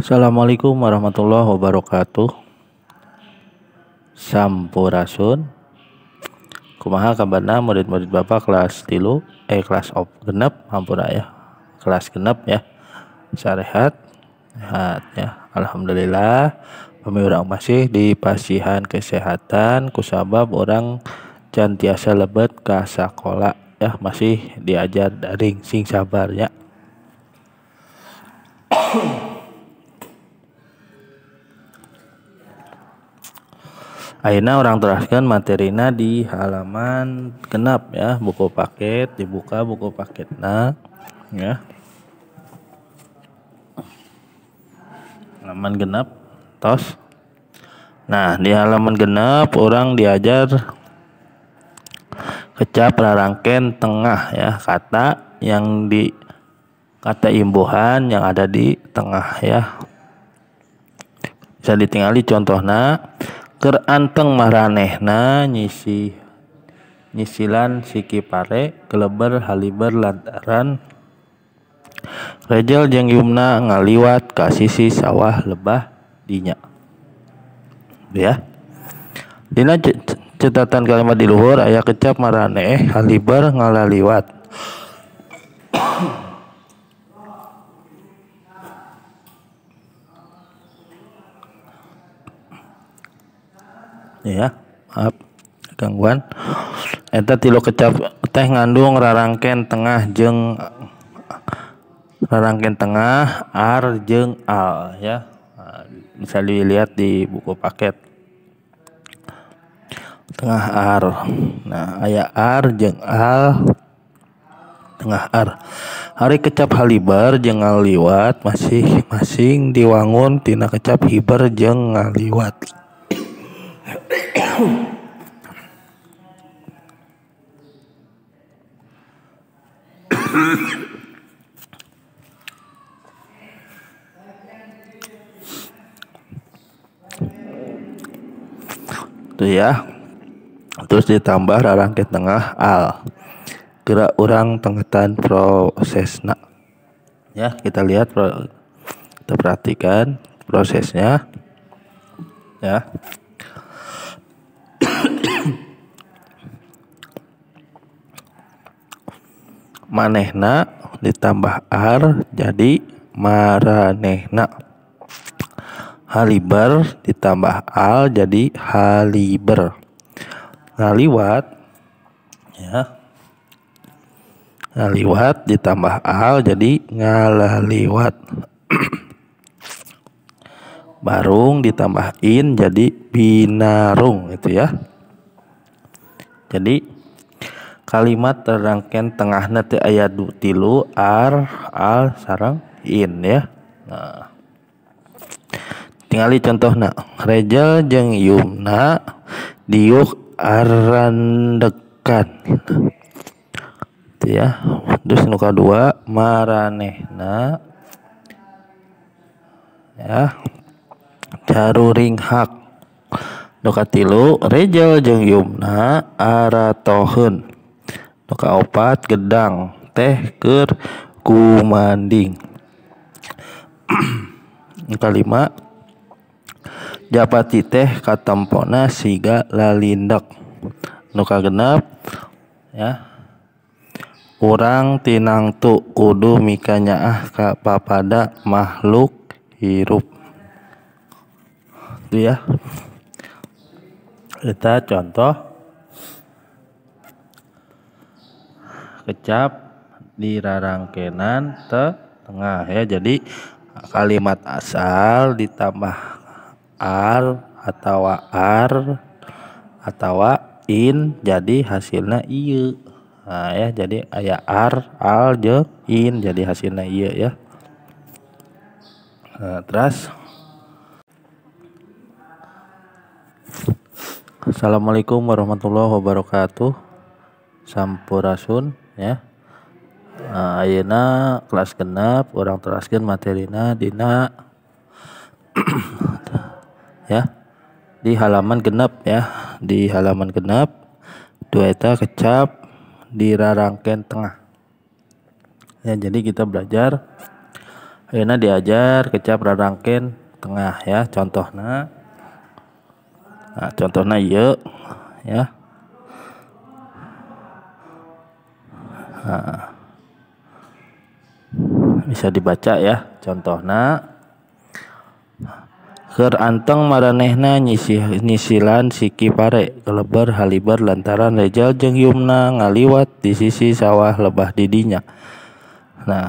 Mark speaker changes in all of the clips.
Speaker 1: Assalamualaikum warahmatullahi wabarakatuh Sampurasun Kumaha kabarna murid-murid Bapak kelas tilu eh kelas op genep hampura ah, ya kelas genep ya sarehat sehat ya alhamdulillah kami orang masih di pasihan kesehatan kusabab orang cantiasa lebet ke sekolah ya masih diajar daring sing sabarnya akhirnya orang teraskan materina di halaman genap ya buku paket dibuka buku paket nah ya halaman genap tos nah di halaman genap orang diajar kecap ken tengah ya kata yang di kata imbuhan yang ada di tengah ya bisa ditinggali contohnya ker anteng maranehna nyisi nyisilan siki pare keleber haliber lantaran Rejel jeng Yumna ngaliwat ka sisi sawah lebah dinya. Ya. Dina catatan kalimat di luhur ayah kecap marane haliber ngalaliwat. ya maaf gangguan eta tilu kecap teh ngandung rarangken tengah jeng rarangken tengah ar jeng al ya bisa dilihat di buku paket tengah ar nah ayah ar jeng al tengah ar hari kecap halibar jeng liwat, masih masing diwangun tina kecap hiber jeng ngaliwat ya. Terus ditambah ke tengah al. Gerak orang proses prosesnya Ya, kita lihat kita perhatikan prosesnya. Ya. manehna ditambah ar jadi maranehna haliber ditambah al jadi haliber ngaliwat ya ngaliwat ditambah al jadi ngalaliwat barung ditambah in jadi binarung itu ya jadi kalimat terangkan tengah nanti ayat tilu ar al sarang in ya nah contoh nak Rejal jeng Yumna diuk arandekan ya terus nuka dua maranehna ya ring hak nuka tilu Rejal jeng Yumna aratohun maka opat gedang teh ker, kumanding lima japati teh katempona siga lalindak nuka genap ya Orang tinang tu kudu mikanya ah kapapada makhluk hirup itu ya kita contoh kecap di rarangkenan te tengah ya jadi kalimat asal ditambah al atau ar atau in jadi hasilnya iya nah, ya jadi ayah ar al je in jadi hasilnya iya ya nah, terus Assalamualaikum warahmatullahi wabarakatuh Sampurasun ya nah, ayeuna kelas genap orang teraskan materina dina ya di halaman genap ya di halaman genap dua eta kecap di rarangken tengah ya jadi kita belajar ayeuna diajar kecap rarangken tengah ya contohnya nah, contohnya yuk ya bisa dibaca ya contohnya Ker anteng maranehna nyisih nyisilan siki pare kelebar halibar lantaran rejal jeng yumna ngaliwat di sisi sawah lebah didinya. Nah,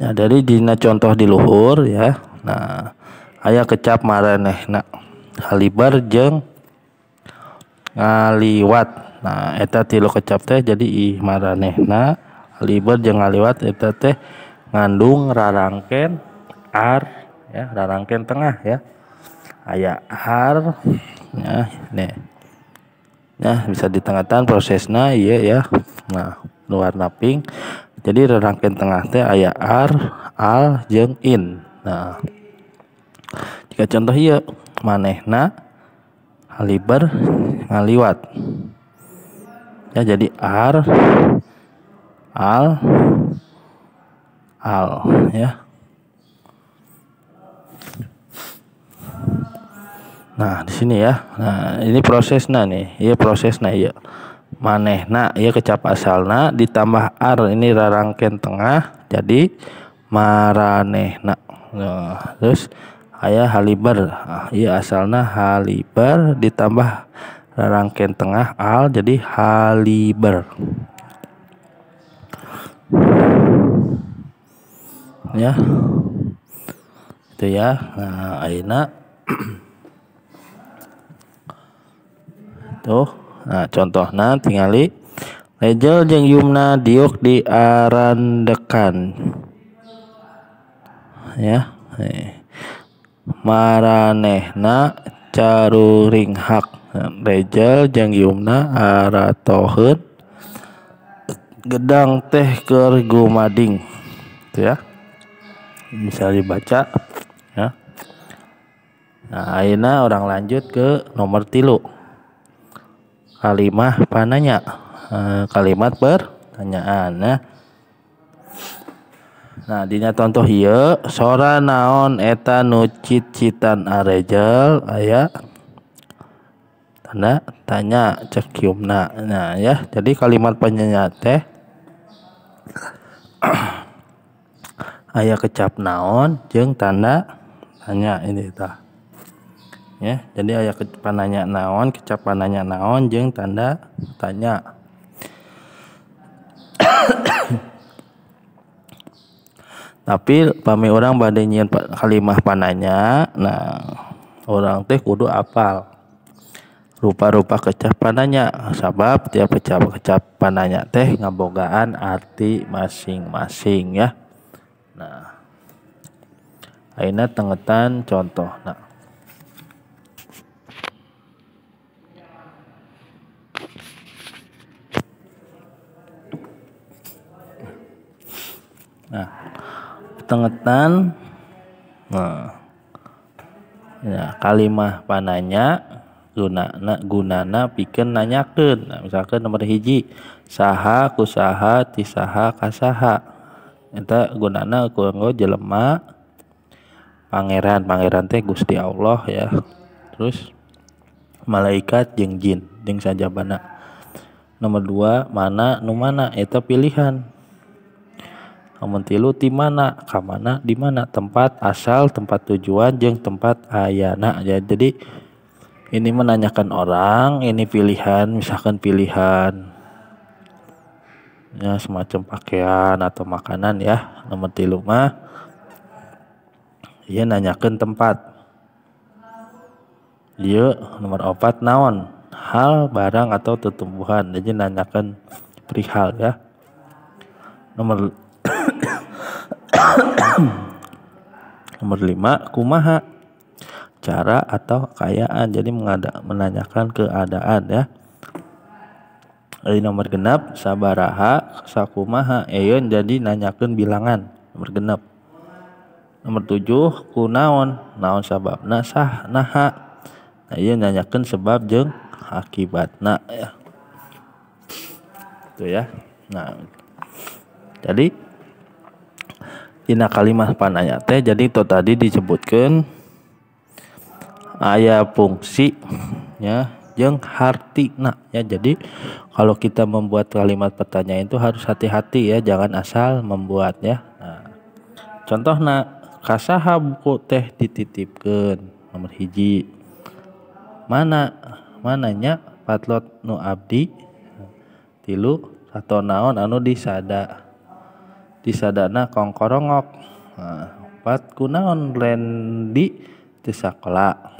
Speaker 1: ya nah, dari dina contoh di luhur ya. Nah, ayah kecap maranehna halibar jeng ngaliwat nah eta tilu kecap teh jadi ih maranehna liber jeung ngaliwat eta teh ngandung rarangken ar ya rarangken tengah ya aya ar ya nih nah bisa di tengah-tengah prosesnya iya ya nah warna naping jadi rarangken tengah teh aya ar al jeung in nah jika contoh iya manehna haliber ngaliwat ya jadi ar al al ya nah di sini ya nah ini proses prosesnya nih iya prosesnya iya nah iya kecap asalna ditambah ar ini rarangken tengah jadi maraneh nah, terus ayah halibar ah, iya asalna halibar ditambah rangkaian tengah al jadi haliber ya itu ya nah aina tuh nah contoh nah tingali lejel jeng yumna diuk arandekan ya maranehna caruring hak Rejal jeng Yumna aratoheun gedang teh ker gumading. ya. Bisa dibaca ya. Nah, Aina orang lanjut ke nomor tilu. Kalimat pananya. Eh, kalimat pertanyaan ya. Nah, dinya contoh hieu sora naon eta nu citan arejal aya na tanya cekium na nah ya jadi kalimat penyanyi teh ayah kecap naon jeng tanda tanya ini ta ya jadi ayah kecap pananya naon kecap pananya naon jeng tanda tanya tapi pami orang badai nyian kalimah pananya nah orang teh kudu apal rupa-rupa kecap pananya, sabab tiap kecap pananya teh ngabogaan arti masing-masing ya nah aina tengetan contoh nah nah tengetan nah ya kalimah pananya gunana gunana pikeun nanyakan nah, misalkan nomor hiji saha kusaha tisaha kasaha na gunana kuanggo jelema pangeran pangeran teh Gusti Allah ya terus malaikat jeng jin saja bana nomor dua mana nu mana pilihan Namun tilu di mana, kamana, di mana tempat asal, tempat tujuan, jeng tempat ayana. Ya, jadi ini menanyakan orang ini pilihan misalkan pilihan ya semacam pakaian atau makanan ya nomor tilu mah ia nanyakan tempat Dia nomor opat naon hal barang atau tumbuhan. jadi nanyakan perihal ya nomor nomor lima kumaha cara atau kekayaan. Jadi mengada, menanyakan keadaan ya. Dari nomor genap sabaraha sakumaha eon ya, ya, jadi nanyakan bilangan nomor genap. Nomor tujuh kunaon naon sabab sah naha. Nah, iya nanyakan sebab jeng akibatna ya. Itu ya. Nah, jadi Ina kalimat pananya teh jadi itu tadi disebutkan aya fungsi ya jeng hartina ya jadi kalau kita membuat kalimat pertanyaan itu harus hati-hati ya jangan asal membuat ya nah, contoh nak kasaha buku teh dititipkan nomor hiji mana mananya patlot nu abdi tilu atau naon anu disada disadana kongkorongok nah, empat kunaon rendi tisakola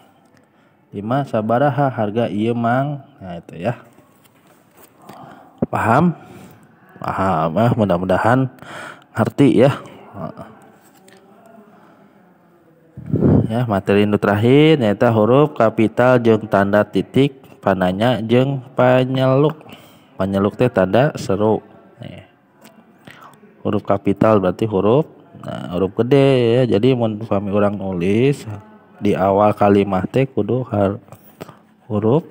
Speaker 1: lima sabaraha harga iya mang. Nah itu ya. Paham? Paham ya mudah-mudahan ngerti ya. Ya materi ini terakhir nyata huruf kapital jeng tanda titik pananya jeng panyeluk. Panyeluk teh tanda seru. Nih. Huruf kapital berarti huruf nah, huruf gede ya jadi mau kami orang nulis di awal kalimat teh kudu har, huruf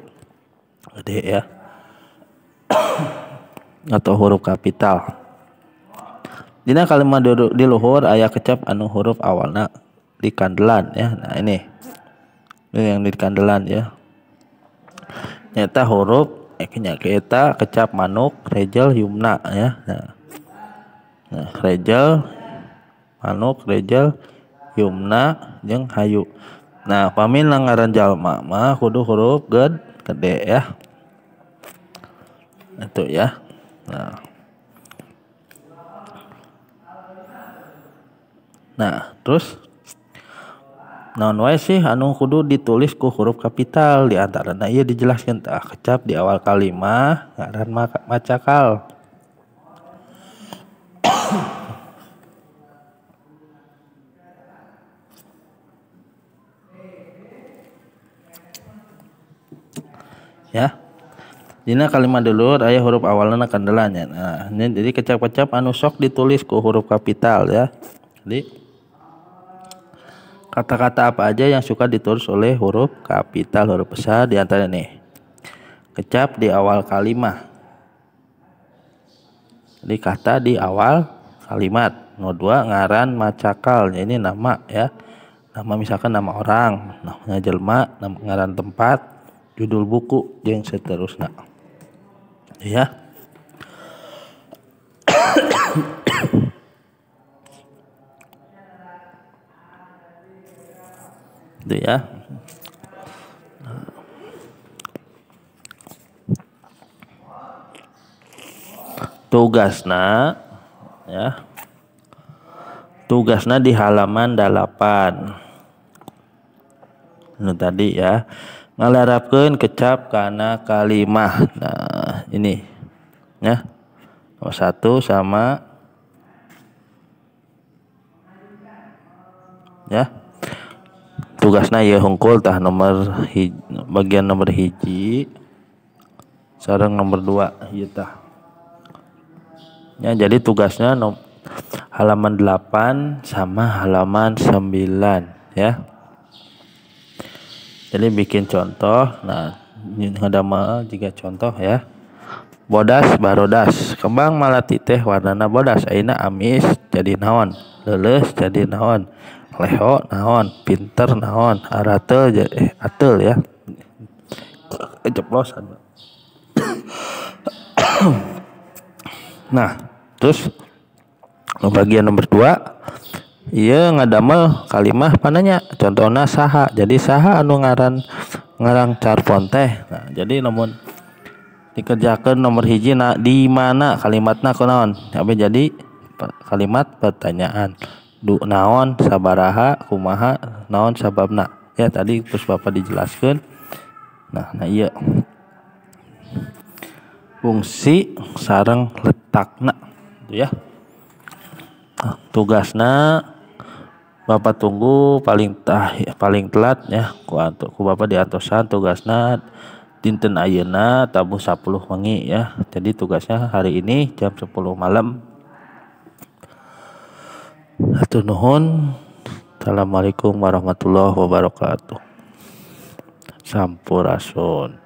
Speaker 1: gede ya atau huruf kapital Dina kalimat di, di luhur ayah kecap anu huruf awalna di kandelan ya nah ini ini yang di kandelan ya nyata huruf eknya eh, kita kecap manuk rejel yumna ya nah, nah rejel manuk rejel yumna jeng hayu Nah, pamin langgaran jalma mah kudu huruf ged gede ya. Itu ya. Nah. Nah, terus non wae sih anu kudu ditulis ku huruf kapital di antara nah iya dijelaskan tah kecap di awal kalimah ngaran macakal ya Dina kalimat dulu ayah huruf awalnya kendalanya nah ini jadi kecap-kecap anu sok ditulis ke huruf kapital ya jadi kata-kata apa aja yang suka ditulis oleh huruf kapital huruf besar di antara nih kecap di awal kalimat jadi kata di awal kalimat no dua ngaran macakal ini nama ya nama misalkan nama orang namanya jelma nama ngaran tempat judul buku yang seterusnya ya itu ya tugasnya ya tugasnya di halaman 8 ini tadi ya ngalarapkan kecap karena kalimah nah ini ya nomor satu sama ya tugasnya ya hongkul tah nomor hij, bagian nomor hiji seorang nomor dua ya tah ya jadi tugasnya nom, halaman delapan sama halaman sembilan ya jadi bikin contoh nah ada ini mal jika contoh ya bodas barodas kembang malati teh warnana bodas aina amis jadi naon leles jadi naon leho naon pinter naon aratel jadi eh, atel ya keceplosan nah terus bagian nomor dua Iya ngadamel kalimah pananya contohnya saha jadi saha anu ngaran ngarang carpon teh nah, jadi namun dikerjakan nomor hiji nah, di mana kalimatnya konon tapi jadi kalimat pertanyaan du naon sabaraha kumaha naon sababna ya tadi terus bapak dijelaskan nah nah iya fungsi sarang letakna ya nah, tugasnya Bapak tunggu paling tah paling telat ya ku antuk ku Bapak di antosan tugasnya dinten ayeuna tabuh 10 wengi ya. Jadi tugasnya hari ini jam 10 malam. Hatur nuhun. Assalamualaikum warahmatullahi wabarakatuh. Sampurasun.